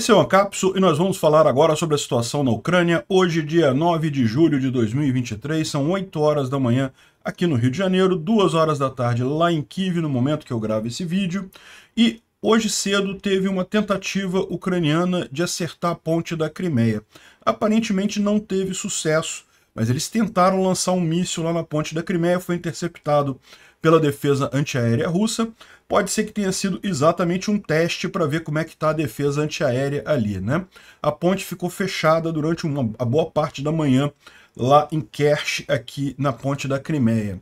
Esse é o Ancapso e nós vamos falar agora sobre a situação na Ucrânia. Hoje, dia 9 de julho de 2023, são 8 horas da manhã aqui no Rio de Janeiro, 2 horas da tarde lá em Kiev, no momento que eu gravo esse vídeo. E hoje cedo teve uma tentativa ucraniana de acertar a ponte da Crimeia. Aparentemente não teve sucesso, mas eles tentaram lançar um míssil lá na ponte da Crimeia, foi interceptado pela defesa antiaérea russa pode ser que tenha sido exatamente um teste para ver como é que está a defesa antiaérea ali, né? A ponte ficou fechada durante uma, a boa parte da manhã lá em Kerch, aqui na ponte da Crimeia.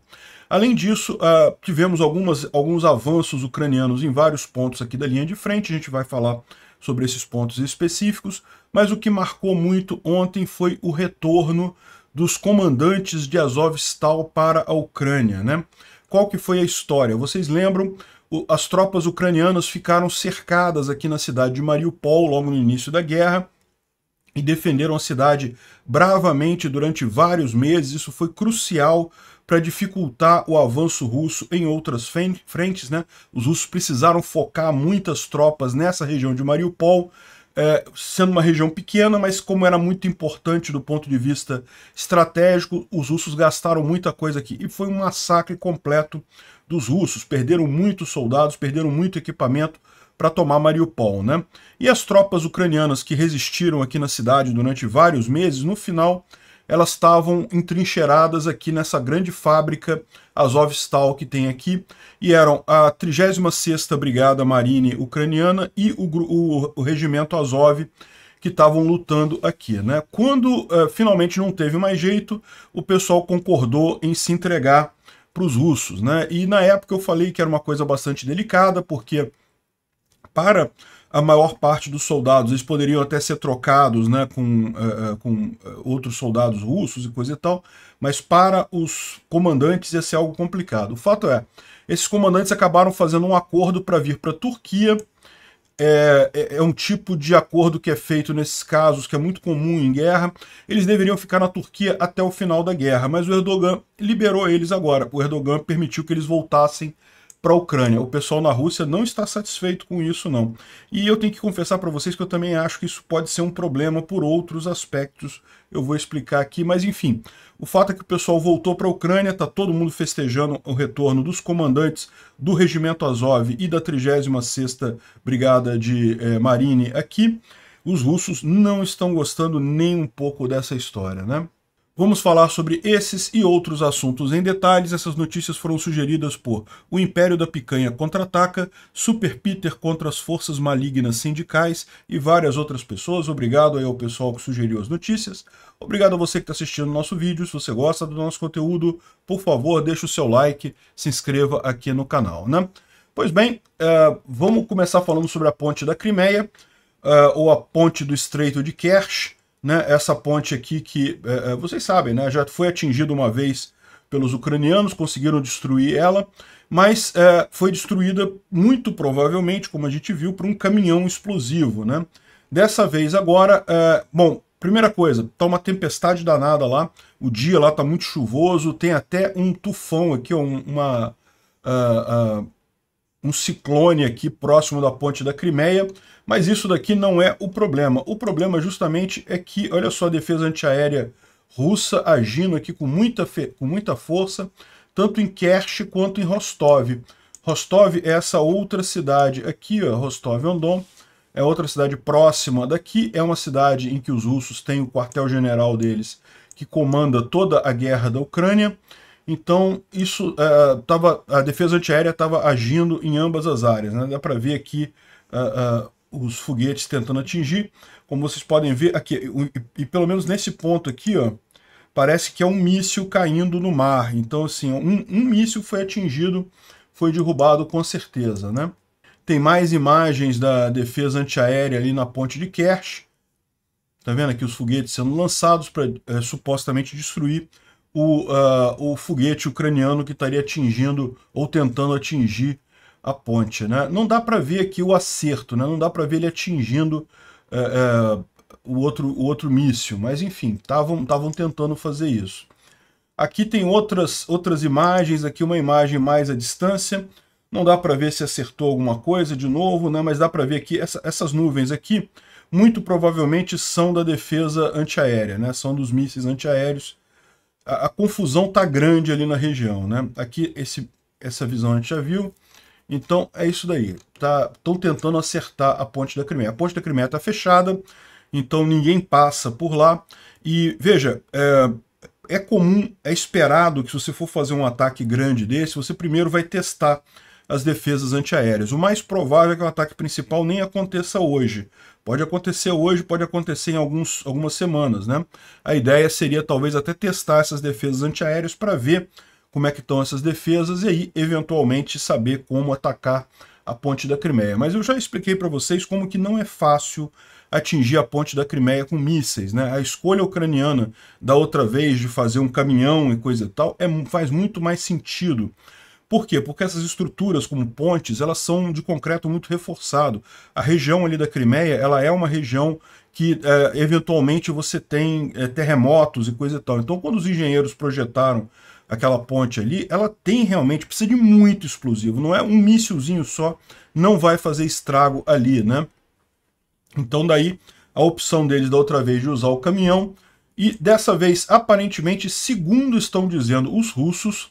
Além disso, uh, tivemos algumas, alguns avanços ucranianos em vários pontos aqui da linha de frente, a gente vai falar sobre esses pontos específicos, mas o que marcou muito ontem foi o retorno dos comandantes de Azovstal para a Ucrânia, né? Qual que foi a história? Vocês lembram as tropas ucranianas ficaram cercadas aqui na cidade de Mariupol logo no início da guerra e defenderam a cidade bravamente durante vários meses. Isso foi crucial para dificultar o avanço russo em outras frentes. Né? Os russos precisaram focar muitas tropas nessa região de Mariupol é, sendo uma região pequena, mas como era muito importante do ponto de vista estratégico, os russos gastaram muita coisa aqui. E foi um massacre completo dos russos. Perderam muitos soldados, perderam muito equipamento para tomar Mariupol. Né? E as tropas ucranianas que resistiram aqui na cidade durante vários meses, no final elas estavam entrincheiradas aqui nessa grande fábrica Stal que tem aqui, e eram a 36ª Brigada Marine Ucraniana e o, o, o Regimento Azov, que estavam lutando aqui. Né? Quando uh, finalmente não teve mais jeito, o pessoal concordou em se entregar para os russos. Né? E na época eu falei que era uma coisa bastante delicada, porque para a maior parte dos soldados. Eles poderiam até ser trocados né, com, uh, com eh, outros soldados russos e coisa e tal, mas para os comandantes ia ser algo complicado. O fato é, esses comandantes acabaram fazendo um acordo para vir para a Turquia. É, é, é um tipo de acordo que é feito nesses casos, que é muito comum em guerra. Eles deveriam ficar na Turquia até o final da guerra, mas o Erdogan liberou eles agora. O Erdogan permitiu que eles voltassem para a Ucrânia. O pessoal na Rússia não está satisfeito com isso, não. E eu tenho que confessar para vocês que eu também acho que isso pode ser um problema por outros aspectos. Eu vou explicar aqui, mas enfim. O fato é que o pessoal voltou para a Ucrânia, está todo mundo festejando o retorno dos comandantes do Regimento Azov e da 36ª Brigada de eh, Marine aqui. Os russos não estão gostando nem um pouco dessa história, né? Vamos falar sobre esses e outros assuntos em detalhes. Essas notícias foram sugeridas por O Império da Picanha Contra-Ataca, Super Peter contra as Forças Malignas Sindicais e várias outras pessoas. Obrigado aí ao pessoal que sugeriu as notícias. Obrigado a você que está assistindo o nosso vídeo. Se você gosta do nosso conteúdo, por favor, deixe o seu like, se inscreva aqui no canal, né? Pois bem, uh, vamos começar falando sobre a ponte da Crimeia, uh, ou a ponte do Estreito de Kerch né, essa ponte aqui que, é, é, vocês sabem, né, já foi atingida uma vez pelos ucranianos, conseguiram destruir ela, mas é, foi destruída muito provavelmente, como a gente viu, por um caminhão explosivo. Né? Dessa vez agora, é, bom, primeira coisa, tá uma tempestade danada lá, o dia lá tá muito chuvoso, tem até um tufão aqui, uma... Uh, uh, um ciclone aqui próximo da ponte da Crimeia, mas isso daqui não é o problema. O problema justamente é que, olha só, a defesa antiaérea russa agindo aqui com muita, com muita força, tanto em Kerch quanto em Rostov. Rostov é essa outra cidade aqui, ó, Rostov-on-Don, é outra cidade próxima daqui, é uma cidade em que os russos têm o quartel-general deles, que comanda toda a guerra da Ucrânia, então, isso uh, tava, a defesa antiaérea estava agindo em ambas as áreas. Né? Dá para ver aqui uh, uh, os foguetes tentando atingir. Como vocês podem ver aqui, e, e, pelo menos nesse ponto aqui, ó, parece que é um míssil caindo no mar. Então, assim, um, um míssil foi atingido, foi derrubado com certeza. Né? Tem mais imagens da defesa antiaérea ali na ponte de Kerch. Tá vendo aqui os foguetes sendo lançados para supostamente destruir o, uh, o foguete ucraniano que estaria atingindo ou tentando atingir a ponte. Né? Não dá para ver aqui o acerto, né? não dá para ver ele atingindo uh, uh, o, outro, o outro míssil, mas enfim, estavam tentando fazer isso. Aqui tem outras, outras imagens, aqui uma imagem mais à distância, não dá para ver se acertou alguma coisa de novo, né? mas dá para ver que essa, essas nuvens aqui muito provavelmente são da defesa antiaérea, né? são dos mísseis antiaéreos a, a confusão tá grande ali na região, né? Aqui esse, essa visão a gente já viu. Então é isso daí. Estão tá, tentando acertar a ponte da Crimeia. A ponte da Crimeia está fechada, então ninguém passa por lá. E veja, é, é comum, é esperado que se você for fazer um ataque grande desse, você primeiro vai testar as defesas antiaéreas. O mais provável é que o ataque principal nem aconteça hoje. Pode acontecer hoje, pode acontecer em alguns, algumas semanas, né? A ideia seria talvez até testar essas defesas antiaéreas para ver como é que estão essas defesas e aí eventualmente saber como atacar a ponte da Crimeia. Mas eu já expliquei para vocês como que não é fácil atingir a ponte da Crimeia com mísseis. Né? A escolha ucraniana da outra vez de fazer um caminhão e coisa e tal é, faz muito mais sentido por quê? Porque essas estruturas, como pontes, elas são de concreto muito reforçado. A região ali da Crimeia, ela é uma região que é, eventualmente você tem é, terremotos e coisa e tal. Então, quando os engenheiros projetaram aquela ponte ali, ela tem realmente, precisa de muito explosivo. Não é um míssilzinho só, não vai fazer estrago ali, né? Então, daí a opção deles da outra vez de usar o caminhão. E dessa vez, aparentemente, segundo estão dizendo os russos,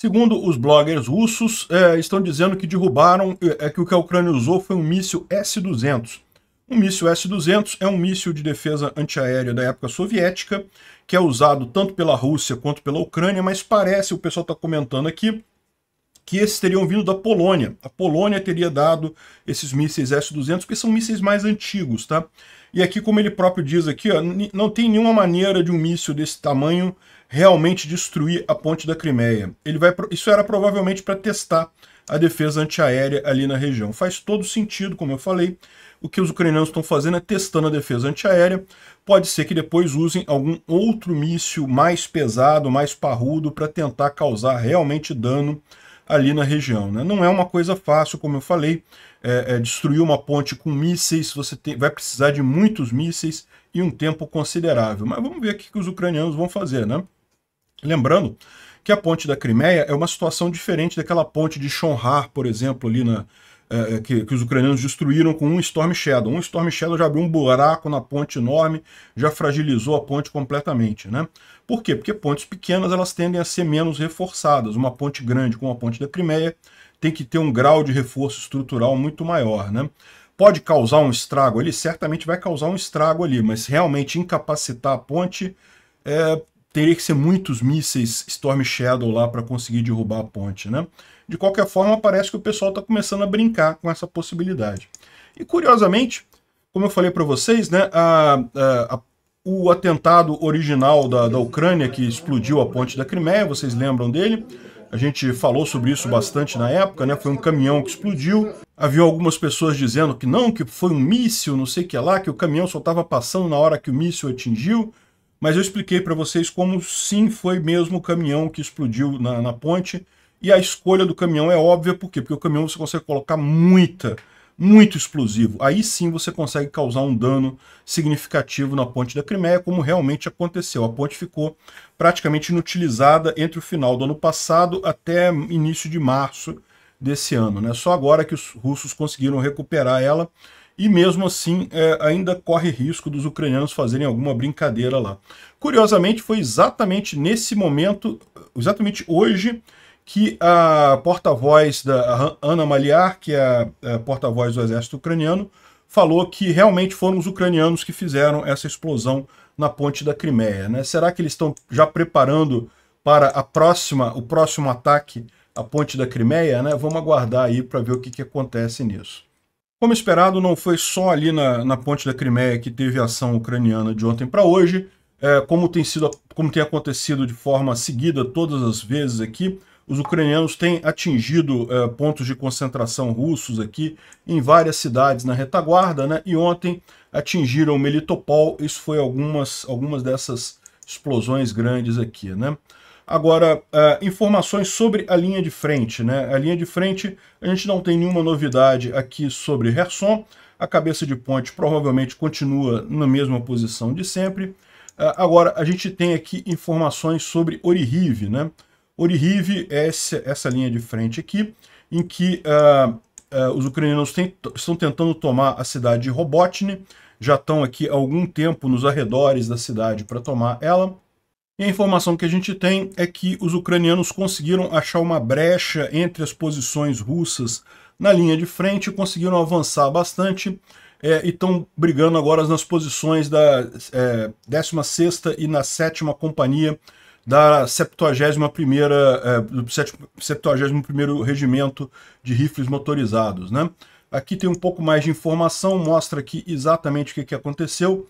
Segundo os bloggers russos, é, estão dizendo que derrubaram, é, é que o que a Ucrânia usou foi um míssil S-200. Um míssil S-200 é um míssil de defesa antiaérea da época soviética, que é usado tanto pela Rússia quanto pela Ucrânia, mas parece, o pessoal está comentando aqui, que esses teriam vindo da Polônia. A Polônia teria dado esses mísseis S-200, porque são mísseis mais antigos, tá? E aqui, como ele próprio diz aqui, ó, não tem nenhuma maneira de um míssil desse tamanho realmente destruir a ponte da Crimeia. Ele vai, isso era provavelmente para testar a defesa antiaérea ali na região. Faz todo sentido, como eu falei. O que os ucranianos estão fazendo é testando a defesa antiaérea. Pode ser que depois usem algum outro míssil mais pesado, mais parrudo, para tentar causar realmente dano ali na região. Né? Não é uma coisa fácil, como eu falei, é, é destruir uma ponte com mísseis, você tem, vai precisar de muitos mísseis e um tempo considerável. Mas vamos ver o que os ucranianos vão fazer, né? Lembrando que a ponte da Crimeia é uma situação diferente daquela ponte de Chonhar, por exemplo, ali na, é, é, que, que, os ucranianos destruíram com um Storm Shadow. Um Storm Shadow já abriu um buraco na ponte enorme, já fragilizou a ponte completamente. Né? Por quê? Porque pontes pequenas elas tendem a ser menos reforçadas. Uma ponte grande como a ponte da Crimeia tem que ter um grau de reforço estrutural muito maior. Né? Pode causar um estrago ali? Certamente vai causar um estrago ali, mas realmente incapacitar a ponte é, teria que ser muitos mísseis Storm Shadow lá para conseguir derrubar a ponte, né? De qualquer forma, parece que o pessoal está começando a brincar com essa possibilidade. E curiosamente, como eu falei para vocês, né, a, a, a, o atentado original da, da Ucrânia que explodiu a ponte da Crimeia, vocês lembram dele? A gente falou sobre isso bastante na época, né? Foi um caminhão que explodiu. Havia algumas pessoas dizendo que não, que foi um míssil, não sei o que lá, que o caminhão só estava passando na hora que o míssil atingiu mas eu expliquei para vocês como sim foi mesmo o caminhão que explodiu na, na, ponte, e a escolha do caminhão é óbvia, por quê? Porque o caminhão você consegue colocar muita, muito explosivo. Aí sim você consegue causar um dano significativo na ponte da Crimeia, como realmente aconteceu. A ponte ficou praticamente inutilizada entre o final do ano passado até início de março desse ano. Né? Só agora que os russos conseguiram recuperar ela, e mesmo assim é, ainda corre risco dos ucranianos fazerem alguma brincadeira lá. Curiosamente, foi exatamente nesse momento, exatamente hoje, que a porta-voz da Ana Maliar, que é, é a porta-voz do exército ucraniano, falou que realmente foram os ucranianos que fizeram essa explosão na ponte da Crimeia. Né? Será que eles estão já preparando para a próxima, o próximo ataque à ponte da Crimeia? Né? Vamos aguardar aí para ver o que, que acontece nisso. Como esperado, não foi só ali na, na ponte da Crimeia que teve a ação ucraniana de ontem para hoje, é, como, tem sido, como tem acontecido de forma seguida todas as vezes aqui, os ucranianos têm atingido é, pontos de concentração russos aqui em várias cidades na retaguarda, né? E ontem atingiram Melitopol, isso foi algumas, algumas dessas explosões grandes aqui, né? Agora, uh, informações sobre a linha de frente. Né? A linha de frente, a gente não tem nenhuma novidade aqui sobre Herson. A cabeça de ponte provavelmente continua na mesma posição de sempre. Uh, agora, a gente tem aqui informações sobre Orihive. Né? Orihave é essa, essa linha de frente aqui, em que uh, Uh, os ucranianos tem, estão tentando tomar a cidade de Robotny, já estão aqui há algum tempo nos arredores da cidade para tomar ela. E a informação que a gente tem é que os ucranianos conseguiram achar uma brecha entre as posições russas na linha de frente, conseguiram avançar bastante é, e estão brigando agora nas posições da é, 16 e na 7 Companhia da 71 é, do 71º Regimento de Rifles Motorizados. Né? Aqui tem um pouco mais de informação, mostra aqui exatamente o que, que aconteceu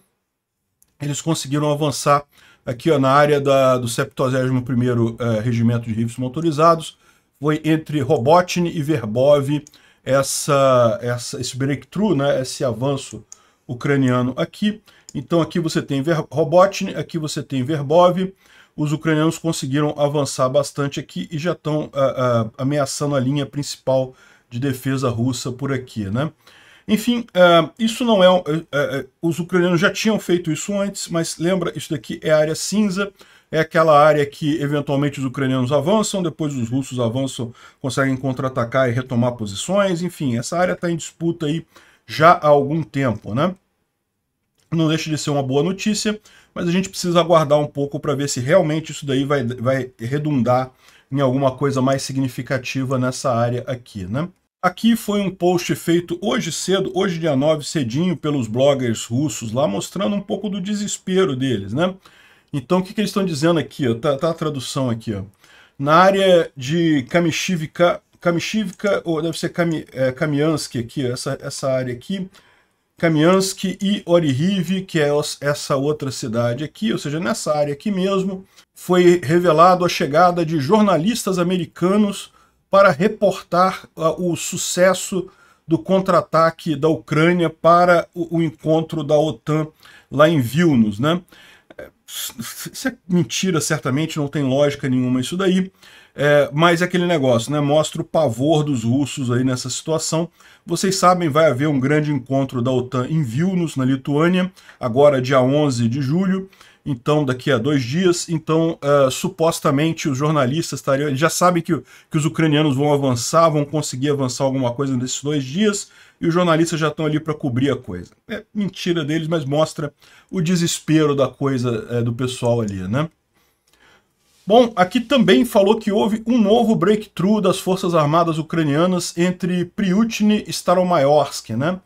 eles conseguiram avançar aqui ó, na área da, do 71º eh, Regimento de Rifles Motorizados. Foi entre Robotny e Verbov essa, essa, esse breakthrough, né, esse avanço ucraniano aqui. Então aqui você tem Ver Robotny, aqui você tem Verbov. Os ucranianos conseguiram avançar bastante aqui e já estão ah, ah, ameaçando a linha principal de defesa russa por aqui, né? Enfim, uh, isso não é. uh, uh, os ucranianos já tinham feito isso antes, mas lembra, isso daqui é a área cinza, é aquela área que eventualmente os ucranianos avançam, depois os russos avançam, conseguem contra-atacar e retomar posições. Enfim, essa área está em disputa aí já há algum tempo, né? Não deixa de ser uma boa notícia, mas a gente precisa aguardar um pouco para ver se realmente isso daí vai, vai redundar em alguma coisa mais significativa nessa área aqui, né? Aqui foi um post feito hoje cedo, hoje dia 9, cedinho, pelos bloggers russos lá, mostrando um pouco do desespero deles, né? Então, o que, que eles estão dizendo aqui? Ó? Tá, tá a tradução aqui, ó. Na área de Kamishivka, Kamishivka ou deve ser Kami, é, Kamiansky aqui, essa, essa área aqui, Kamiansky e Orihiv, que é essa outra cidade aqui, ou seja, nessa área aqui mesmo, foi revelado a chegada de jornalistas americanos para reportar ah, o sucesso do contra-ataque da Ucrânia para o, encontro da OTAN lá em Vilnius, né? É, isso é mentira, certamente, não tem lógica nenhuma isso daí. É, mas é aquele negócio, né? Mostra o pavor dos russos aí nessa situação. Vocês sabem, vai haver um grande encontro da OTAN em Vilnius, na Lituânia, agora dia 11 de julho então daqui a dois dias. Então, uh, supostamente, os jornalistas estariam. Eles já sabem que, que os ucranianos vão avançar, vão conseguir avançar alguma coisa nesses dois dias, e os jornalistas já estão ali para cobrir a coisa. É mentira deles, mas mostra o desespero da coisa é, do pessoal ali, né? Bom, aqui também falou que houve um novo breakthrough das Forças Armadas Ucranianas entre Priutny e Staromayorsk, né?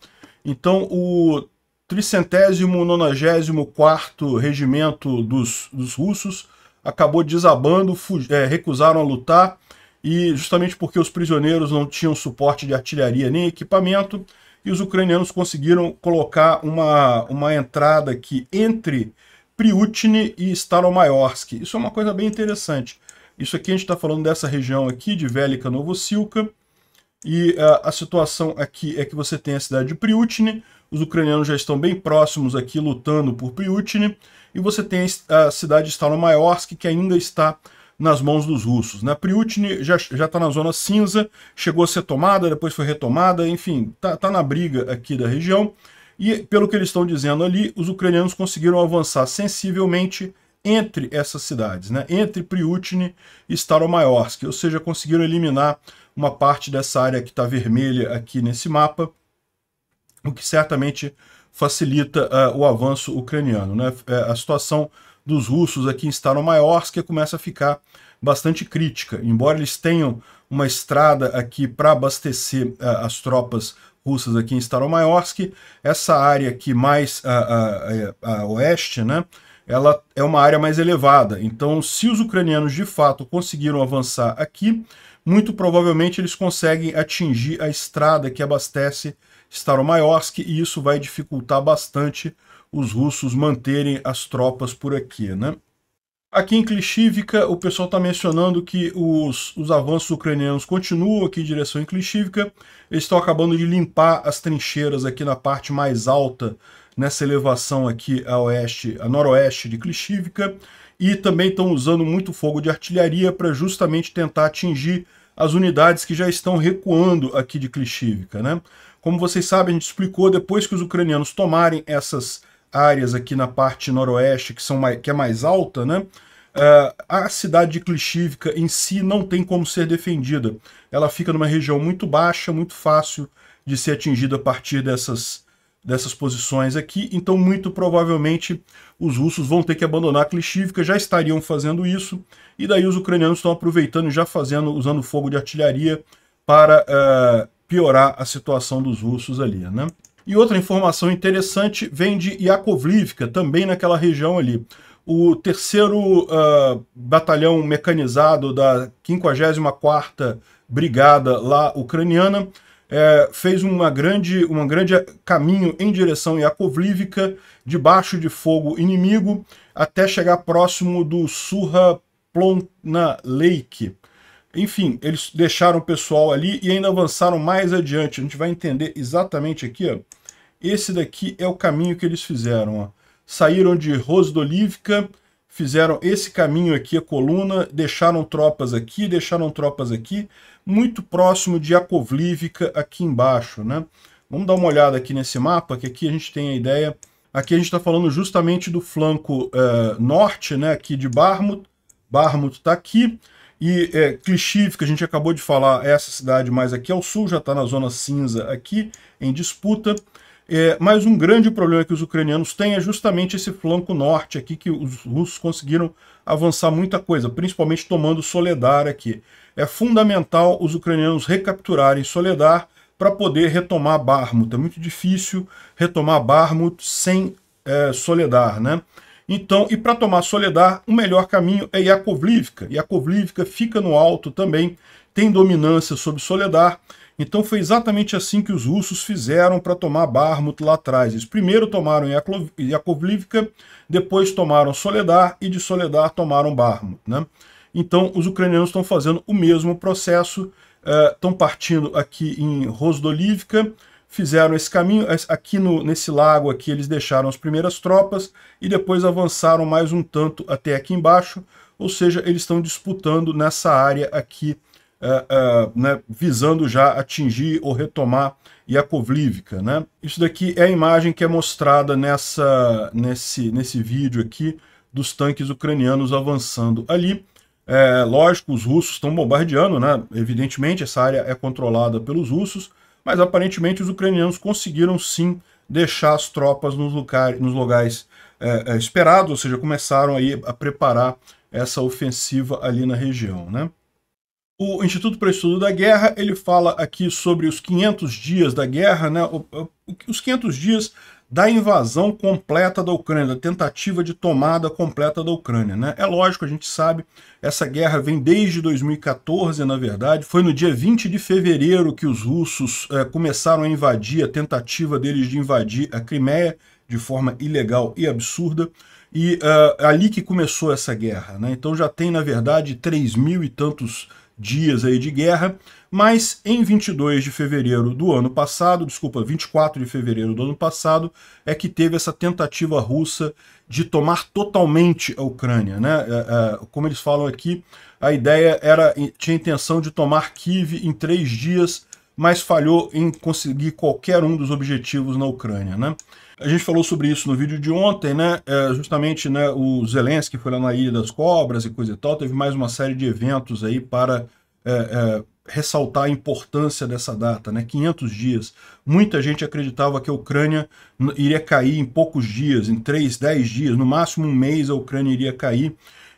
Então, o tricentésimo nonagésimo quarto regimento dos, dos russos acabou desabando, é, recusaram a lutar, e justamente porque os prisioneiros não tinham suporte de artilharia nem equipamento, e os ucranianos conseguiram colocar uma, uma entrada aqui entre Priutne e Staromayorsk. Isso é uma coisa bem interessante. Isso aqui a gente está falando dessa região aqui, de Velika Novosilka, e a, ah, a situação aqui é que você tem a cidade de Priutne os ucranianos já estão bem próximos aqui lutando por Pripyat e você tem a cidade de Stalomayorsk que ainda está nas mãos dos russos. Né? Pripyat já está na zona cinza, chegou a ser tomada, depois foi retomada, enfim, está tá na briga aqui da região. E pelo que eles estão dizendo ali, os ucranianos conseguiram avançar sensivelmente entre essas cidades, né? entre Priutine e Staromayorsk, ou seja, conseguiram eliminar uma parte dessa área que está vermelha aqui nesse mapa o que certamente facilita uh, o avanço ucraniano. Né? É, a situação dos russos aqui em Staromayorsk começa a ficar bastante crítica. Embora eles tenham uma estrada aqui para abastecer uh, as tropas russas aqui em Staromayorsk, essa área aqui mais a, eh, a, a, oeste, né, ela é uma área mais elevada. Então, se os ucranianos de fato conseguiram avançar aqui, muito provavelmente eles conseguem atingir a estrada que abastece Staromaiorsky, e isso vai dificultar bastante os russos manterem as tropas por aqui, né? Aqui em Klishivka, o pessoal está mencionando que os, os avanços ucranianos continuam aqui em direção em Klishivka. Eles estão acabando de limpar as trincheiras aqui na parte mais alta, nessa elevação aqui a oeste, a noroeste de Klishivka. E também estão usando muito fogo de artilharia para justamente tentar atingir as unidades que já estão recuando aqui de Klishivka, né? Como vocês sabem, a gente explicou, depois que os ucranianos tomarem essas áreas aqui na parte noroeste, que, são mais, que é mais alta, né? Uh, a cidade de Klishivka em si não tem como ser defendida. Ela fica numa região muito baixa, muito fácil de ser atingida a partir dessas, dessas posições aqui. Então, muito provavelmente, os russos vão ter que abandonar Klishivka, já estariam fazendo isso, e daí os ucranianos estão aproveitando e já fazendo, usando fogo de artilharia para uh, piorar a situação dos russos ali, né? E outra informação interessante vem de Yakovlivka, também naquela região ali. O terceiro uh, batalhão mecanizado da 54ª Brigada lá ucraniana é, fez uma grande, um grande caminho em direção a Yakovlivka, debaixo de fogo inimigo, até chegar próximo do Surra Plona Lake, enfim, eles deixaram o pessoal ali e ainda avançaram mais adiante. A gente vai entender exatamente aqui, ó. Esse daqui é o caminho que eles fizeram, ó. Saíram de Rosdolívica, fizeram esse caminho aqui, a coluna, deixaram tropas aqui, deixaram tropas aqui, muito próximo de Akovlívica aqui embaixo, né? Vamos dar uma olhada aqui nesse mapa, que aqui a gente tem a ideia... Aqui a gente está falando justamente do flanco uh, norte, né, aqui de Barmut. Barmut está aqui. E é, que a gente acabou de falar, é essa cidade mais aqui ao sul, já está na zona cinza aqui, em disputa. É, mas um grande problema que os ucranianos têm é justamente esse flanco norte aqui, que os russos conseguiram avançar muita coisa, principalmente tomando Soledar aqui. É fundamental os ucranianos recapturarem Soledar para poder retomar Barmut. É muito difícil retomar Barmut sem é, Soledar, né? Então, e para tomar Soledar, o melhor caminho é Yakovlivka. Yakovlivka fica no alto também, tem dominância sobre Soledar. Então foi exatamente assim que os russos fizeram para tomar Barmut lá atrás. Eles primeiro tomaram Yakovlivka, depois tomaram Soledar e de Soledar tomaram Barmut. Né? Então os ucranianos estão fazendo o mesmo processo, estão eh, uh, partindo aqui em Rosdolivka, fizeram esse caminho. Aqui no, nesse lago aqui eles deixaram as primeiras tropas e depois avançaram mais um tanto até aqui embaixo, ou seja, eles estão disputando nessa área aqui, uh, uh, né, visando já atingir ou retomar Yakovlivka. Né? Isso daqui é a imagem que é mostrada nessa, nesse, nesse vídeo aqui dos tanques ucranianos avançando ali. É, lógico, os russos estão bombardeando, né? evidentemente, essa área é controlada pelos russos, mas aparentemente os ucranianos conseguiram sim deixar as tropas nos, nos lugares é, é, esperados, ou seja, começaram aí a preparar essa ofensiva ali na região, né? O Instituto para o Estudo da Guerra, ele fala aqui sobre os 500 dias da guerra, né? Os 500 dias da invasão completa da Ucrânia, da tentativa de tomada completa da Ucrânia. Né? É lógico, a gente sabe, essa guerra vem desde 2014, na verdade. Foi no dia 20 de fevereiro que os russos é, começaram a invadir, a tentativa deles de invadir a Crimeia de forma ilegal e absurda. E uh, ali que começou essa guerra. Né? Então já tem, na verdade, três mil e tantos dias aí de guerra. Mas em 22 de fevereiro do ano passado, desculpa, 24 de fevereiro do ano passado, é que teve essa tentativa russa de tomar totalmente a Ucrânia. Né? É, é, como eles falam aqui, a ideia era tinha a intenção de tomar Kiev em três dias, mas falhou em conseguir qualquer um dos objetivos na Ucrânia. Né? A gente falou sobre isso no vídeo de ontem, né? É, justamente né, o Zelensky foi lá na Ilha das Cobras e coisa e tal, teve mais uma série de eventos aí para é, é, ressaltar a importância dessa data, né? 500 dias. Muita gente acreditava que a Ucrânia iria cair em poucos dias, em 3, 10 dias, no máximo um mês a Ucrânia iria cair.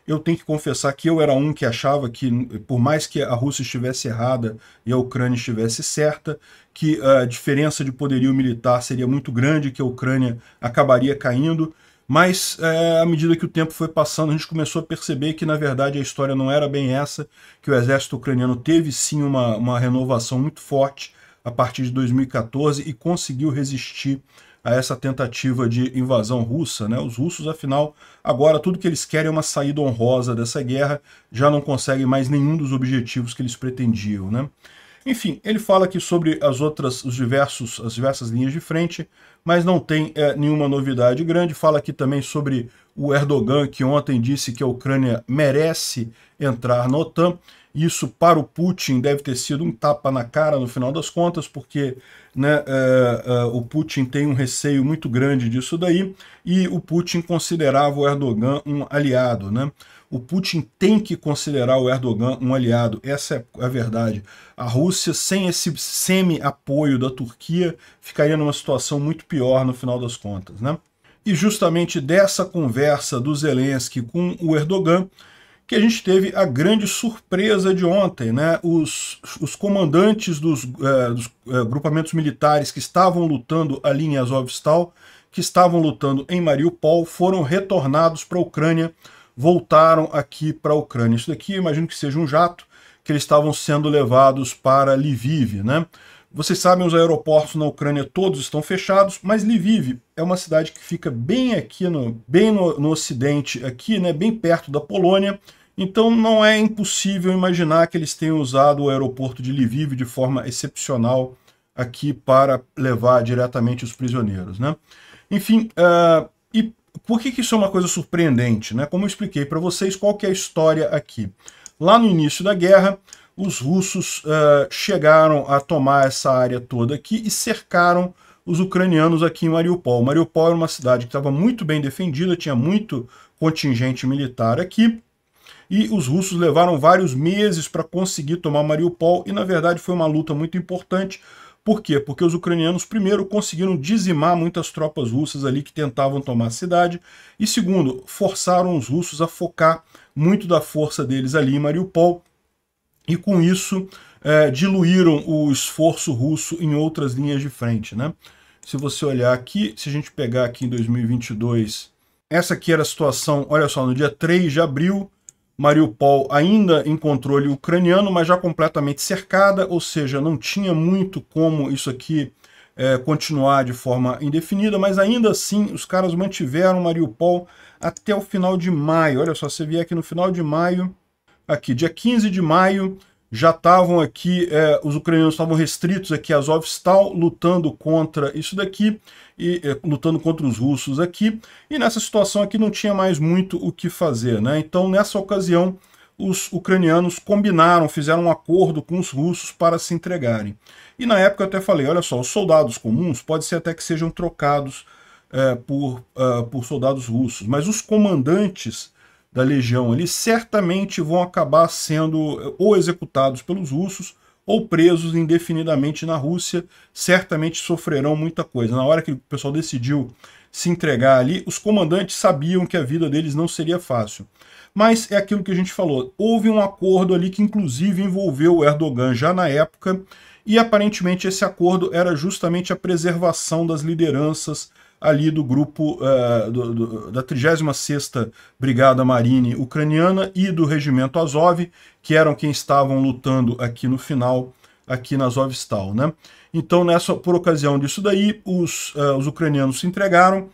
Eu tenho que confessar que eu era um que achava que, por mais que a Rússia estivesse errada e a Ucrânia estivesse certa, que eh, a diferença de poderio militar seria muito grande, que a Ucrânia acabaria caindo mas, é, à medida que o tempo foi passando, a gente começou a perceber que, na verdade, a história não era bem essa, que o exército ucraniano teve sim uma, uma renovação muito forte a partir de 2014 e conseguiu resistir a essa tentativa de invasão russa. Né? Os russos, afinal, agora tudo que eles querem é uma saída honrosa dessa guerra, já não conseguem mais nenhum dos objetivos que eles pretendiam. Né? Enfim, ele fala aqui sobre as outras, os diversos, as diversas linhas de frente, mas não tem é, nenhuma novidade grande. Fala aqui também sobre o Erdogan, que ontem disse que a Ucrânia merece entrar na OTAN. Isso para o Putin deve ter sido um tapa na cara no final das contas, porque né, uh, uh, o Putin tem um receio muito grande disso daí e o Putin considerava o Erdogan um aliado. Né? O Putin tem que considerar o Erdogan um aliado, essa é a verdade. A Rússia, sem esse semi-apoio da Turquia, ficaria numa situação muito pior no final das contas. Né? E justamente dessa conversa do Zelensky com o Erdogan que a gente teve a grande surpresa de ontem. Né? Os, os comandantes dos, eh, dos é, grupamentos militares que estavam lutando ali em Azovstal, que estavam lutando em Mariupol, foram retornados para a Ucrânia, voltaram aqui para a Ucrânia. Isso daqui, imagino que seja um jato, que eles estavam sendo levados para Lviv. Né? Vocês sabem, os aeroportos na Ucrânia todos estão fechados, mas Lviv é uma cidade que fica bem aqui, no, bem no, no ocidente, aqui, né, bem perto da Polônia, então não é impossível imaginar que eles tenham usado o aeroporto de Lviv de forma excepcional aqui para levar diretamente os prisioneiros. Né? Enfim, uh, e por que, que isso é uma coisa surpreendente? Né? Como eu expliquei para vocês, qual que é a história aqui? Lá no início da guerra, os russos uh, chegaram a tomar essa área toda aqui e cercaram os ucranianos aqui em Mariupol. Mariupol era uma cidade que estava muito bem defendida, tinha muito contingente militar aqui, e os russos levaram vários meses para conseguir tomar Mariupol, e na verdade foi uma luta muito importante. Por quê? Porque os ucranianos, primeiro, conseguiram dizimar muitas tropas russas ali que tentavam tomar a cidade, e segundo, forçaram os russos a focar muito da força deles ali em Mariupol, e com isso é, diluíram o esforço russo em outras linhas de frente. Né? Se você olhar aqui, se a gente pegar aqui em 2022, essa aqui era a situação, olha só, no dia 3 de abril, Mariupol ainda em controle ucraniano, mas já completamente cercada, ou seja, não tinha muito como isso aqui é, continuar de forma indefinida, mas ainda assim os caras mantiveram Mariupol até o final de maio. Olha só, você vê aqui no final de maio, aqui, dia 15 de maio, já estavam aqui, é, os ucranianos estavam restritos aqui a Azovstal, lutando contra isso daqui, e é, lutando contra os russos aqui, e nessa situação aqui não tinha mais muito o que fazer, né? Então, nessa ocasião, os ucranianos combinaram, fizeram um acordo com os russos para se entregarem. E na época eu até falei, olha só, os soldados comuns pode ser até que sejam trocados é, por, ah, por soldados russos, mas os comandantes da legião ali certamente vão acabar sendo eh, ou executados pelos russos ou presos indefinidamente na Rússia, certamente sofrerão muita coisa. Na hora que o pessoal decidiu se entregar ali, os comandantes sabiam que a vida deles não seria fácil. Mas é aquilo que a gente falou, houve um acordo ali que inclusive envolveu o Erdogan já na época, e aparentemente esse acordo era justamente a preservação das lideranças ali do grupo uh, do, do, da 36 Brigada Marine Ucraniana e do Regimento Azov, que eram quem estavam lutando aqui no final, aqui na Azovstal. Né? Então, nessa, por ocasião disso daí, os, uh, os ucranianos se entregaram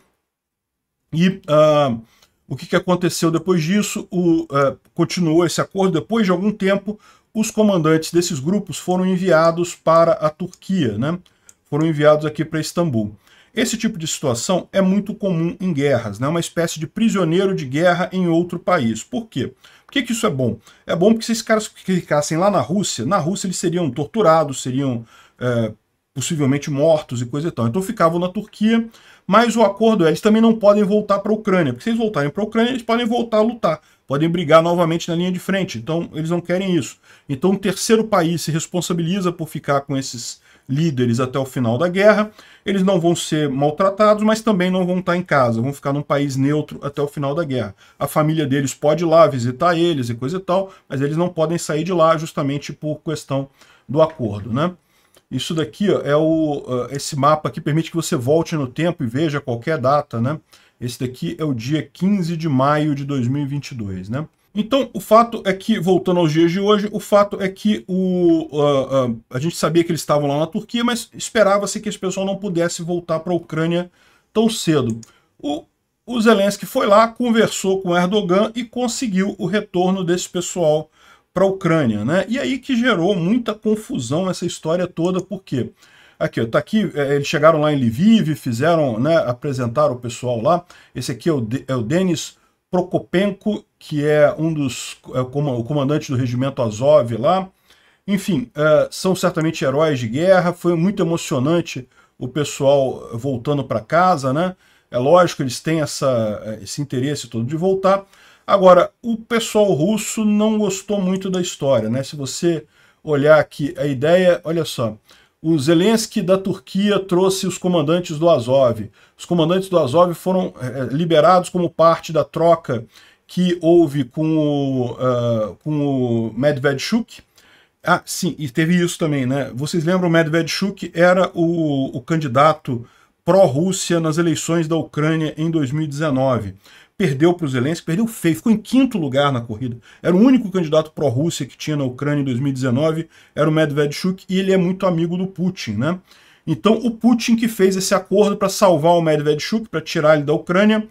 e uh, o que, que aconteceu depois disso? O, eh, continuou esse acordo. Depois de algum tempo, os comandantes desses grupos foram enviados para a Turquia, né? foram enviados aqui para Istambul. Esse tipo de situação é muito comum em guerras, né? É uma espécie de prisioneiro de guerra em outro país. Por quê? Por que, que isso é bom? É bom porque se esses caras ficassem lá na Rússia, na Rússia eles seriam torturados, seriam é, possivelmente mortos e coisa e tal. Então ficavam na Turquia, mas o acordo é eles também não podem voltar para a Ucrânia, porque se eles voltarem para a Ucrânia, eles podem voltar a lutar podem brigar novamente na linha de frente. Então, eles não querem isso. Então, um terceiro país se responsabiliza por ficar com esses líderes até o final da guerra. Eles não vão ser maltratados, mas também não vão estar em casa, vão ficar num país neutro até o final da guerra. A família deles pode ir lá visitar eles e coisa e tal, mas eles não podem sair de lá justamente por questão do acordo, né? Isso daqui ó, é o, esse mapa que permite que você volte no tempo e veja qualquer data, né? Esse daqui é o dia 15 de maio de 2022, né? Então, o fato é que, voltando aos dias de hoje, o fato é que o, uh, uh, a gente sabia que eles estavam lá na Turquia, mas esperava-se que esse pessoal não pudesse voltar para a Ucrânia tão cedo. O, o Zelensky foi lá, conversou com Erdogan e conseguiu o retorno desse pessoal para a Ucrânia. Né? E aí que gerou muita confusão essa história toda, por quê? Aqui, tá aqui, é, eles chegaram lá em Lviv, fizeram, né, apresentaram o pessoal lá. Esse aqui é o, é o Denis Prokopenko que é um dos é, como, o comandante do regimento Azov lá. Enfim, é, são certamente heróis de guerra. Foi muito emocionante o pessoal voltando para casa, né? É lógico, eles têm essa, esse interesse todo de voltar. Agora, o pessoal russo não gostou muito da história, né? Se você olhar aqui a ideia, olha só. O Zelensky da Turquia trouxe os comandantes do Azov. Os comandantes do Azov foram é, liberados como parte da troca que houve com o, uh, com o Medvedchuk. Ah, sim, e teve isso também, né? Vocês lembram, o Medvedchuk era o, o candidato pró-Rússia nas eleições da Ucrânia em 2019. Perdeu para o Zelensky, perdeu feio, ficou em quinto lugar na corrida. Era o único candidato pró-Rússia que tinha na Ucrânia em 2019, era o Medvedchuk, e ele é muito amigo do Putin, né? Então, o Putin que fez esse acordo para salvar o Medvedchuk, para tirar ele da Ucrânia,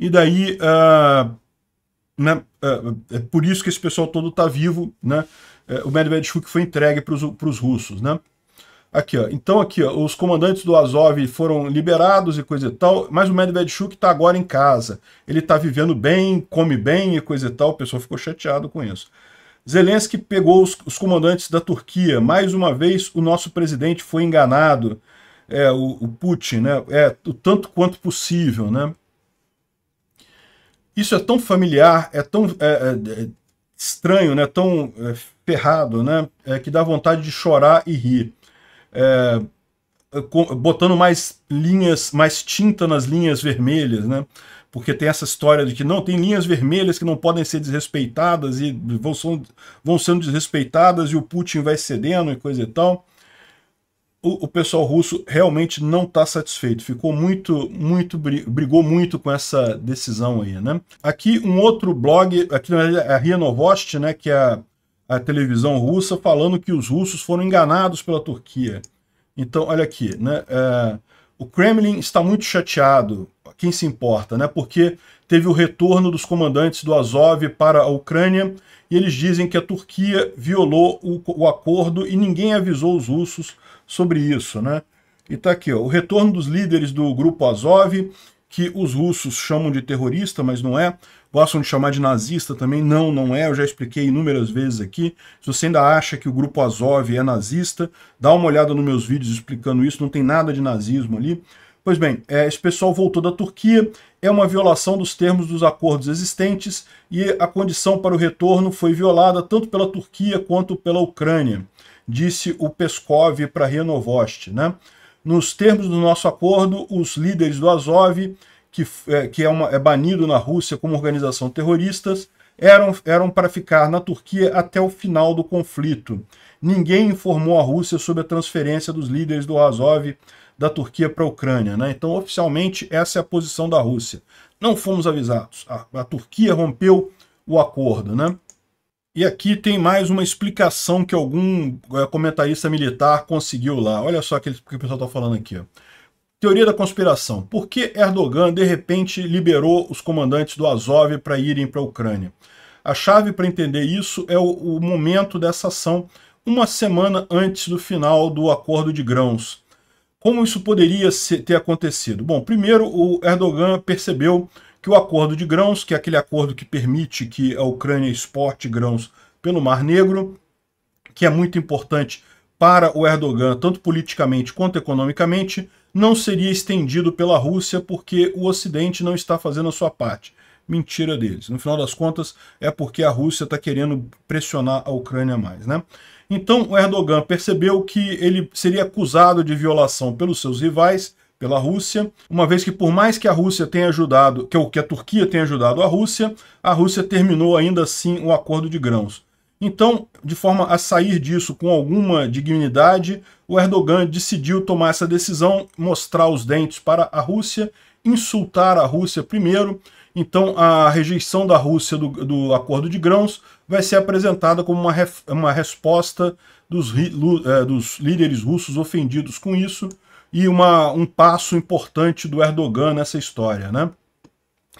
e daí uh, né? É, é, por isso que esse pessoal todo está vivo, né? É, o Medvedchuk foi entregue para os russos, né? Aqui, ó. Então aqui, ó, os comandantes do Azov foram liberados e coisa e tal, mas o Medvedchuk está agora em casa. Ele está vivendo bem, come bem e coisa e tal, o pessoal ficou chateado com isso. Zelensky pegou os, os comandantes da Turquia. Mais uma vez, o nosso presidente foi enganado, é, o, o Putin, né? É, o tanto quanto possível, né? Isso é tão familiar, é tão é, é, é estranho, né? tão é, ferrado, né? É que dá vontade de chorar e rir. É, botando mais linhas, mais tinta nas linhas vermelhas, né? porque tem essa história de que não, tem linhas vermelhas que não podem ser desrespeitadas e vão, são, vão sendo desrespeitadas e o Putin vai cedendo e coisa e tal o, o pessoal russo realmente não está satisfeito. Ficou muito, muito, brigou muito com essa decisão aí, né? Aqui um outro blog, aqui na é a Ria Novost, né, que é a, a televisão russa, falando que os russos foram enganados pela Turquia. Então, olha aqui, né? É, o Kremlin está muito chateado, quem se importa, né? Porque teve o retorno dos comandantes do Azov para a Ucrânia e eles dizem que a Turquia violou o, o acordo e ninguém avisou os russos sobre isso, né? E tá aqui, ó, o retorno dos líderes do grupo Azov, que os russos chamam de terrorista, mas não é. Gostam de chamar de nazista também, não, não é. Eu já expliquei inúmeras vezes aqui. Se você ainda acha que o grupo Azov é nazista, dá uma olhada nos meus vídeos explicando isso, não tem nada de nazismo ali. Pois bem, é, esse pessoal voltou da Turquia, é uma violação dos termos dos acordos existentes e a condição para o retorno foi violada tanto pela Turquia quanto pela Ucrânia disse o Peskov para Renovost. Né? Nos termos do nosso acordo, os líderes do Azov, que, é, que é, uma, é banido na Rússia como organização terrorista, eram, eram para ficar na Turquia até o final do conflito. Ninguém informou a Rússia sobre a transferência dos líderes do Azov da Turquia para a Ucrânia. Né? Então, oficialmente, essa é a posição da Rússia. Não fomos avisados. A, a Turquia rompeu o acordo. Né? E aqui tem mais uma explicação que algum eh, comentarista militar conseguiu lá. Olha só o que o pessoal está falando aqui. Teoria da conspiração. Por que Erdogan, de repente, liberou os comandantes do Azov para irem para a Ucrânia? A chave para entender isso é o, o momento dessa ação, uma semana antes do final do acordo de grãos. Como isso poderia ter acontecido? Bom, primeiro o Erdogan percebeu que o acordo de grãos, que é aquele acordo que permite que a Ucrânia exporte grãos pelo Mar Negro, que é muito importante para o Erdogan, tanto politicamente quanto economicamente, não seria estendido pela Rússia porque o Ocidente não está fazendo a sua parte. Mentira deles. No final das contas, é porque a Rússia está querendo pressionar a Ucrânia mais. Né? Então, o Erdogan percebeu que ele seria acusado de violação pelos seus rivais pela Rússia, uma vez que por mais que a Rússia tenha ajudado, que, que a Turquia tenha ajudado a Rússia, a Rússia terminou ainda assim o acordo de grãos. Então, de forma a sair disso com alguma dignidade, o Erdogan decidiu tomar essa decisão, mostrar os dentes para a Rússia, insultar a Rússia primeiro. Então, a rejeição da Rússia do, do acordo de grãos vai ser apresentada como uma, ref, uma resposta dos, eh, dos líderes russos ofendidos com isso, e uma, um passo importante do Erdogan nessa história, né?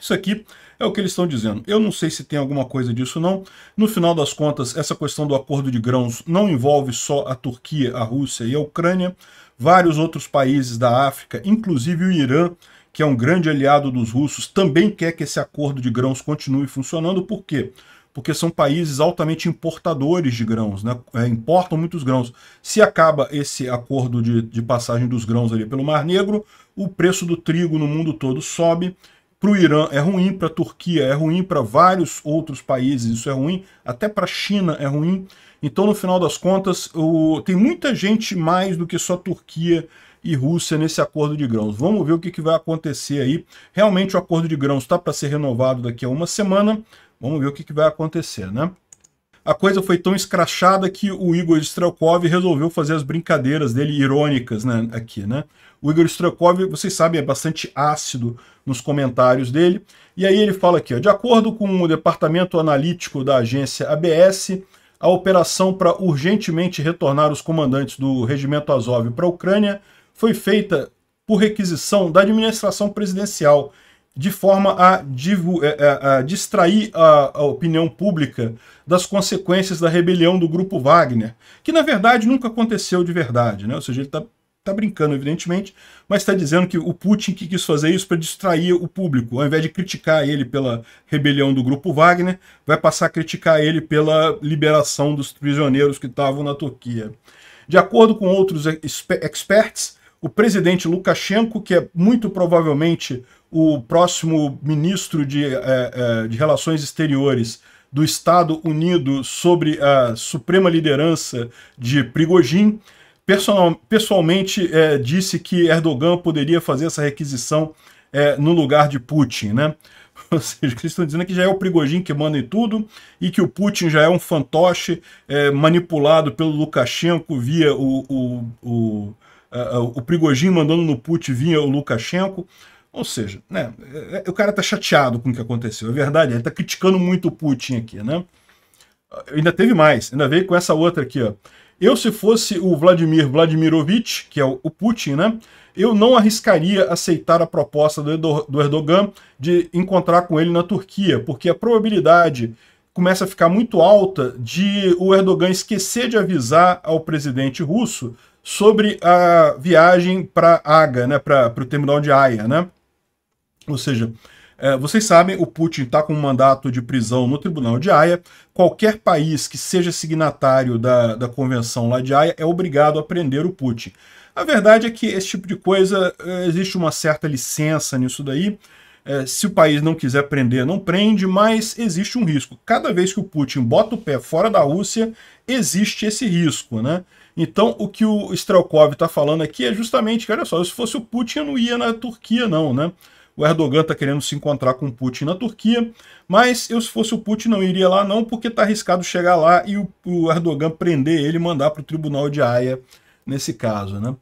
Isso aqui é o que eles estão dizendo. Eu não sei se tem alguma coisa disso não. No final das contas, essa questão do acordo de grãos não envolve só a Turquia, a Rússia e a Ucrânia. Vários outros países da África, inclusive o Irã, que é um grande aliado dos russos, também quer que esse acordo de grãos continue funcionando. Por quê? Porque porque são países altamente importadores de grãos, né? É, importam muitos grãos. Se acaba esse acordo de, de passagem dos grãos ali pelo Mar Negro, o preço do trigo no mundo todo sobe. Para o Irã é ruim, para a Turquia é ruim, para vários outros países isso é ruim, até para a China é ruim. Então, no final das contas, o... tem muita gente mais do que só Turquia e Rússia nesse acordo de grãos. Vamos ver o que, que vai acontecer aí. Realmente o acordo de grãos está para ser renovado daqui a uma semana, Vamos ver o que, que vai acontecer, né? A coisa foi tão escrachada que o Igor Strelkov resolveu fazer as brincadeiras dele irônicas né, aqui, né? O Igor Strelkov, vocês sabem, é bastante ácido nos comentários dele. E aí ele fala aqui, ó, de acordo com o departamento analítico da agência ABS, a operação para urgentemente retornar os comandantes do regimento Azov para a Ucrânia foi feita por requisição da administração presidencial de forma a, a, é, é, a distrair a, a, opinião pública das consequências da rebelião do grupo Wagner, que na verdade nunca aconteceu de verdade, né? Ou seja, ele está tá brincando, evidentemente, mas está dizendo que o Putin que quis fazer isso para distrair o público, ao invés de criticar ele pela rebelião do grupo Wagner, vai passar a criticar ele pela liberação dos prisioneiros que estavam na Turquia. De acordo com outros experts, o presidente Lukashenko, que é muito provavelmente o próximo ministro de, é, de Relações Exteriores do Estado Unido sobre a suprema liderança de Prigojin, personal, pessoalmente é, disse que Erdogan poderia fazer essa requisição é, no lugar de Putin, né? Ou seja, eles estão dizendo é que já é o Prigojin que manda em tudo e que o Putin já é um fantoche é, manipulado pelo Lukashenko via o, o o Prigojin mandando no put vinha o Lukashenko. Ou seja, né, é, é, o cara tá chateado com o que aconteceu, é verdade, ele tá criticando muito o Putin aqui, né? Ainda teve mais, ainda veio com essa outra aqui, ó. Eu, se fosse o Vladimir Vladimirovich, que é o Putin, né? Eu não arriscaria aceitar a proposta do Erdogan de encontrar com ele na Turquia, porque a probabilidade começa a ficar muito alta de o Erdogan esquecer de avisar ao presidente russo sobre a viagem para Haga, né, para o terminal de Haia, né? Ou seja, é, vocês sabem, o Putin está com um mandato de prisão no Tribunal de Haia. Qualquer país que seja signatário da, da convenção lá de Haia é obrigado a prender o Putin. A verdade é que esse tipo de coisa, é, existe uma certa licença nisso daí. É, se o país não quiser prender, não prende, mas existe um risco. Cada vez que o Putin bota o pé fora da Rússia, existe esse risco, né? Então, o que o Strelkov está falando aqui é justamente que, olha só, se fosse o Putin, eu não ia na Turquia, não, né? O Erdogan está querendo se encontrar com o Putin na Turquia, mas eu, se fosse o Putin, não iria lá, não, porque está arriscado chegar lá e o, o Erdogan prender ele e mandar para o tribunal de Haia, nesse caso, né?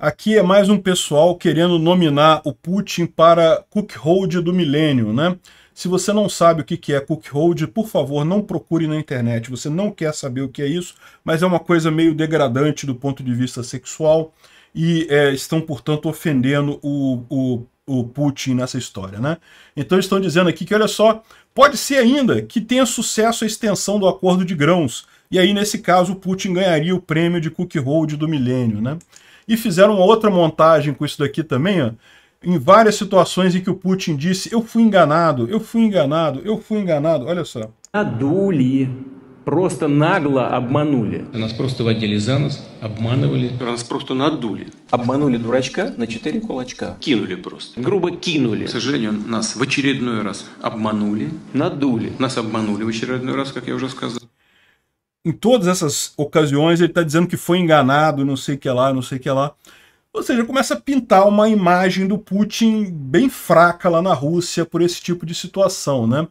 Aqui é mais um pessoal querendo nominar o Putin para cookhold do milênio, né? Se você não sabe o que é cookhold, por favor, não procure na internet. Você não quer saber o que é isso, mas é uma coisa meio degradante do ponto de vista sexual e é, estão, portanto, ofendendo o, o, o Putin nessa história. Né? Então estão dizendo aqui que, olha só, pode ser ainda que tenha sucesso a extensão do acordo de grãos. E aí, nesse caso, o Putin ganharia o prêmio de cookhold do milênio. Né? E fizeram uma outra montagem com isso daqui também, ó em várias situações em que o Putin disse: Eu fui enganado, eu fui enganado, eu fui enganado. Olha só. Надули. Просто нагло обманули. Нас просто водили за нос, обманывали. Нас просто надули. Обманули дурачка на четыре кулачка. Кинули просто. Грубо кинули. К сожалению, нас в очередной раз обманули. Надули. Нас обманули в очередной раз, как я уже сказал. Em todas essas ocasiões, ele está dizendo que foi enganado, não sei o que lá, não sei o que lá. Ou seja, começa a pintar uma imagem do Putin bem fraca lá na Rússia por esse tipo de situação, né?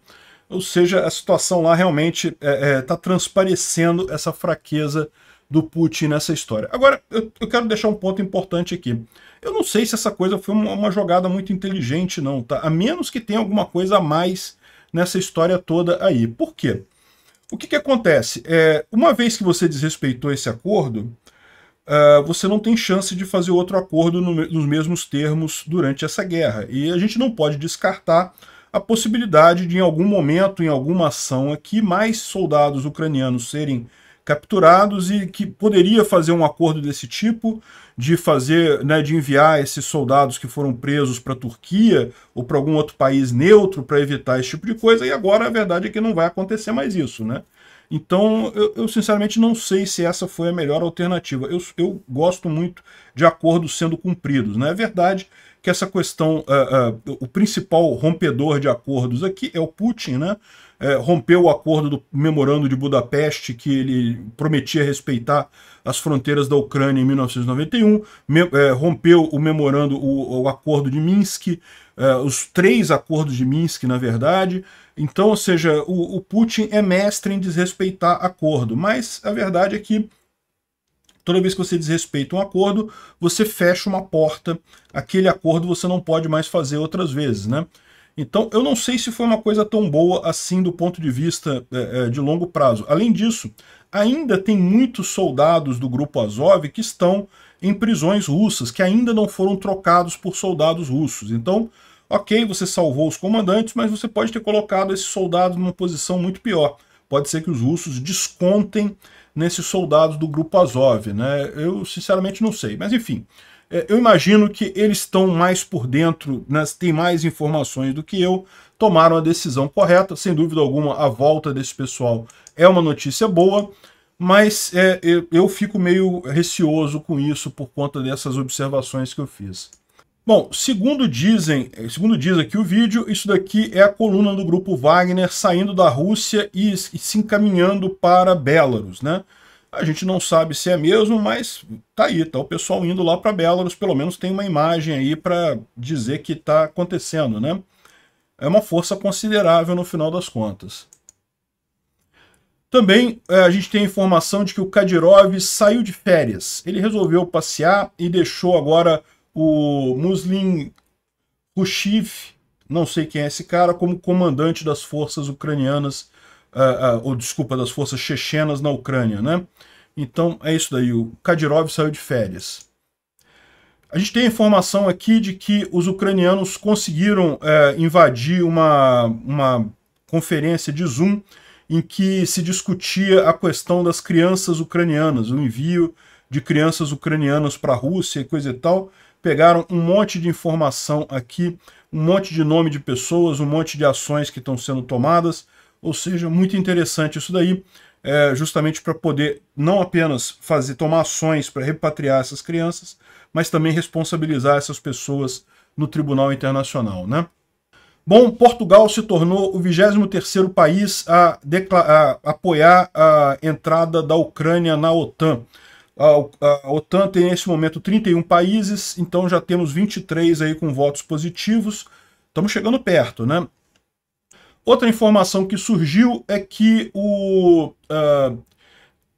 Ou seja, a situação lá realmente está é, é, tá transparecendo essa fraqueza do Putin nessa história. Agora, eu, eu, quero deixar um ponto importante aqui. Eu não sei se essa coisa foi uma, uma jogada muito inteligente, não, tá? A menos que tenha alguma coisa a mais nessa história toda aí. Por quê? O que, que acontece? É, uma vez que você desrespeitou esse acordo, uh, você não tem chance de fazer outro acordo no, nos mesmos termos durante essa guerra. E a gente não pode descartar a possibilidade de, em algum momento, em alguma ação aqui, mais soldados ucranianos serem capturados e que poderia fazer um acordo desse tipo, de fazer, né, de enviar esses soldados que foram presos para a Turquia ou para algum outro país neutro para evitar esse tipo de coisa. E agora a verdade é que não vai acontecer mais isso, né? Então, eu, eu, sinceramente não sei se essa foi a melhor alternativa. Eu, eu gosto muito de acordos sendo cumpridos. Né? É verdade que essa questão, uh, uh, o principal rompedor de acordos aqui é o Putin, né? É, rompeu o acordo do memorando de Budapeste que ele prometia respeitar as fronteiras da Ucrânia em 1991, me, rompeu o memorando, o, o acordo de Minsk, uh, os três acordos de Minsk, na verdade. Então, ou seja, o, o, Putin é mestre em desrespeitar acordo, mas a verdade é que toda vez que você desrespeita um acordo, você fecha uma porta, aquele acordo você não pode mais fazer outras vezes, né? Então, eu não sei se foi uma coisa tão boa assim do ponto de vista é, de longo prazo. Além disso, ainda tem muitos soldados do Grupo Azov que estão em prisões russas que ainda não foram trocados por soldados russos. Então, ok, você salvou os comandantes, mas você pode ter colocado esses soldados numa posição muito pior. Pode ser que os russos descontem nesses soldados do grupo Azov, né? Eu sinceramente não sei, mas enfim. É, eu imagino que eles estão mais por dentro, né, têm mais informações do que eu, tomaram a decisão correta. Sem dúvida alguma, a volta desse pessoal é uma notícia boa. Mas é, eu, eu fico meio receoso com isso por conta dessas observações que eu fiz. Bom, segundo dizem, é, segundo diz aqui o vídeo, isso daqui é a coluna do grupo Wagner saindo da Rússia e, e se encaminhando para Belarus, né? A gente não sabe se é mesmo, mas tá aí, tá o pessoal indo lá para Belarus, pelo menos tem uma imagem aí para dizer que tá acontecendo, né? É uma força considerável no final das contas. Também é, a gente tem a informação de que o Kadyrov saiu de férias. Ele resolveu passear e deixou agora o Muslim Khrushchev, não sei quem é esse cara, como comandante das forças ucranianas, uh, uh, ou desculpa, das forças chechenas na Ucrânia, né? Então é isso daí, o Kadyrov saiu de férias. A gente tem a informação aqui de que os ucranianos conseguiram uh, invadir uma, uma conferência de Zoom em que se discutia a questão das crianças ucranianas, o envio de crianças ucranianas para a Rússia e coisa e tal. Pegaram um monte de informação aqui, um monte de nome de pessoas, um monte de ações que estão sendo tomadas. Ou seja, muito interessante isso daí, é, justamente para poder não apenas fazer tomar ações para repatriar essas crianças, mas também responsabilizar essas pessoas no Tribunal Internacional, né? Bom, Portugal se tornou o 23º país a, a, apoiar a entrada da Ucrânia na OTAN. A, a, OTAN tem nesse momento 31 países, então já temos 23 aí com votos positivos. Estamos chegando perto, né? Outra informação que surgiu é que o uh,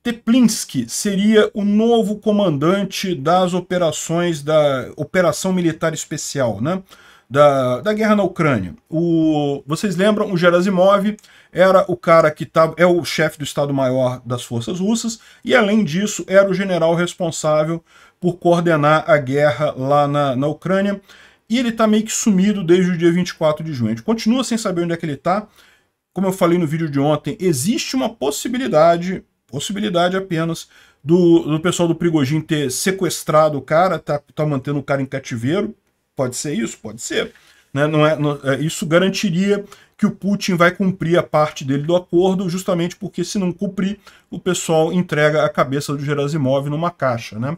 Teplinsky seria o novo comandante das operações da Operação Militar Especial, né? da, da guerra na Ucrânia. O, vocês lembram, o Gerasimov era o cara que tava, é o chefe do Estado-Maior das Forças Russas, e além disso era o general responsável por coordenar a guerra lá na, na Ucrânia, e ele está meio que sumido desde o dia 24 de junho. A gente continua sem saber onde é que ele está. Como eu falei no vídeo de ontem, existe uma possibilidade, possibilidade apenas, do, do pessoal do Prigojin ter sequestrado o cara, tá, tá mantendo o cara em cativeiro, Pode ser isso? Pode ser. Né? Não é, não, é, isso garantiria que o Putin vai cumprir a parte dele do acordo, justamente porque se não cumprir, o pessoal entrega a cabeça do Gerasimov numa caixa. Né?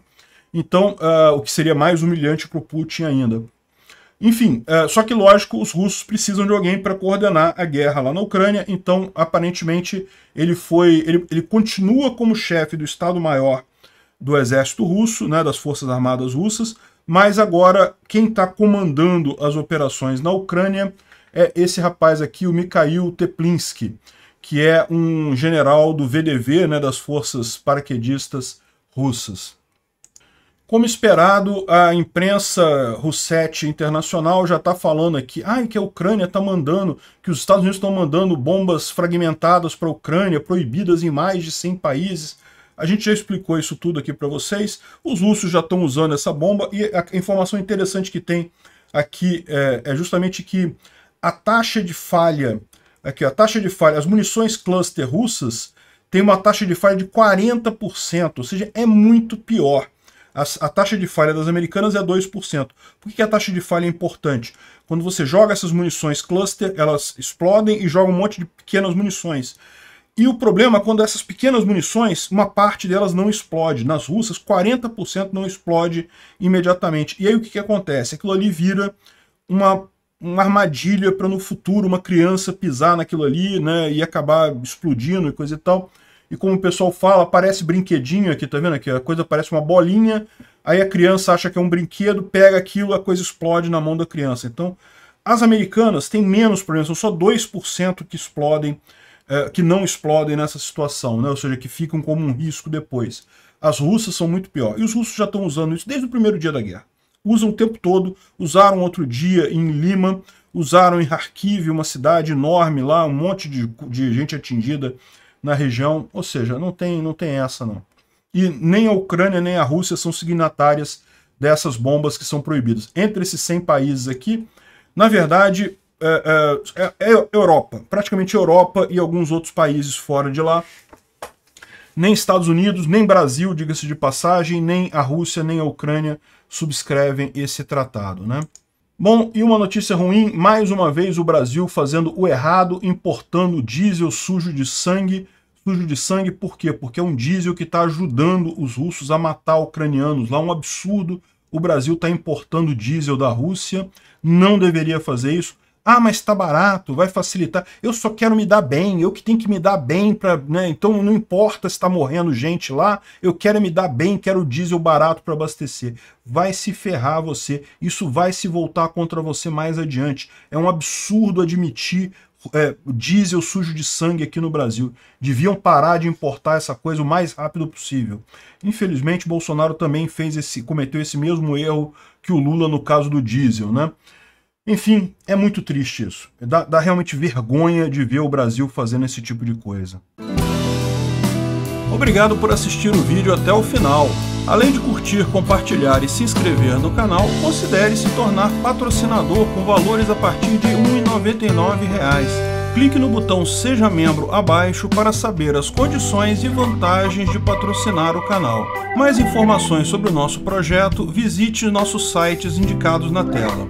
Então, uh, o que seria mais humilhante para o Putin ainda. Enfim, uh, só que lógico, os russos precisam de alguém para coordenar a guerra lá na Ucrânia, então aparentemente ele foi. ele, ele continua como chefe do Estado-Maior do exército russo, né, das forças armadas russas, mas agora quem está comandando as operações na Ucrânia é esse rapaz aqui, o Mikhail Teplinsky, que é um general do VDV, né, das forças paraquedistas russas. Como esperado, a imprensa Russete Internacional já está falando aqui ah, que a Ucrânia está mandando, que os Estados Unidos estão mandando bombas fragmentadas para a Ucrânia, proibidas em mais de 100 países. A gente já explicou isso tudo aqui para vocês. Os russos já estão usando essa bomba e a informação interessante que tem aqui é, é justamente que a taxa de falha, aqui a taxa de falha, as munições cluster russas tem uma taxa de falha de 40%, ou seja, é muito pior. A, a, taxa de falha das americanas é 2%. Por que a taxa de falha é importante? Quando você joga essas munições cluster, elas explodem e jogam um monte de pequenas munições. E o problema é quando essas pequenas munições, uma parte delas não explode. Nas russas, 40% não explode imediatamente. E aí o que, que acontece? Aquilo ali vira uma, uma armadilha para no futuro uma criança pisar naquilo ali né, e acabar explodindo e coisa e tal. E como o pessoal fala, parece brinquedinho aqui, tá vendo aqui? A coisa parece uma bolinha, aí a criança acha que é um brinquedo, pega aquilo, a coisa explode na mão da criança. Então, as americanas têm menos problemas, são só 2% que explodem é, que não explodem nessa situação, né? ou seja, que ficam como um risco depois. As russas são muito pior. E os russos já estão usando isso desde o primeiro dia da guerra. Usam o tempo todo, usaram outro dia em Lima, usaram em Kharkiv, uma cidade enorme lá, um monte de, de gente atingida na região. Ou seja, não tem, não tem essa não. E nem a Ucrânia nem a Rússia são signatárias dessas bombas que são proibidas. Entre esses 100 países aqui, na verdade, é é, é, é, Europa, praticamente Europa e alguns outros países fora de lá. Nem Estados Unidos, nem Brasil, diga-se de passagem, nem a Rússia, nem a Ucrânia subscrevem esse tratado, né? Bom, e uma notícia ruim, mais uma vez o Brasil fazendo o errado, importando diesel sujo de sangue. Sujo de sangue por quê? Porque é um diesel que está ajudando os russos a matar ucranianos. Lá um absurdo, o Brasil está importando diesel da Rússia, não deveria fazer isso. Ah, mas está barato, vai facilitar. Eu só quero me dar bem, eu que tenho que me dar bem para, né? Então não importa se está morrendo gente lá, eu quero me dar bem, quero diesel barato para abastecer. Vai se ferrar você. Isso vai se voltar contra você mais adiante. É um absurdo admitir é, diesel sujo de sangue aqui no Brasil. Deviam parar de importar essa coisa o mais rápido possível. Infelizmente, Bolsonaro também fez esse, cometeu esse mesmo erro que o Lula no caso do diesel, né? Enfim, é muito triste isso. Dá, dá realmente vergonha de ver o Brasil fazendo esse tipo de coisa. Obrigado por assistir o vídeo até o final. Além de curtir, compartilhar e se inscrever no canal, considere se tornar patrocinador com valores a partir de R$ 1,99 clique no botão Seja Membro abaixo para saber as condições e vantagens de patrocinar o canal. Mais informações sobre o nosso projeto, visite nossos sites indicados na tela.